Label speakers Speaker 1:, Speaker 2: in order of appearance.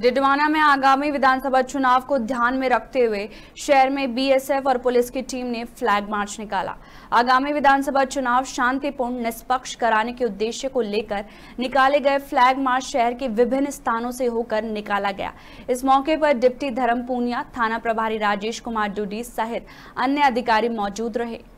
Speaker 1: डिडवाना में आगामी विधानसभा चुनाव को ध्यान में रखते हुए शहर में बीएसएफ और पुलिस की टीम ने फ्लैग मार्च निकाला आगामी विधानसभा चुनाव शांतिपूर्ण निष्पक्ष कराने के उद्देश्य को लेकर निकाले गए फ्लैग मार्च शहर के विभिन्न स्थानों से होकर निकाला गया इस मौके पर डिप्टी धर्म पूनिया थाना प्रभारी राजेश कुमार डूडी सहित अन्य अधिकारी मौजूद रहे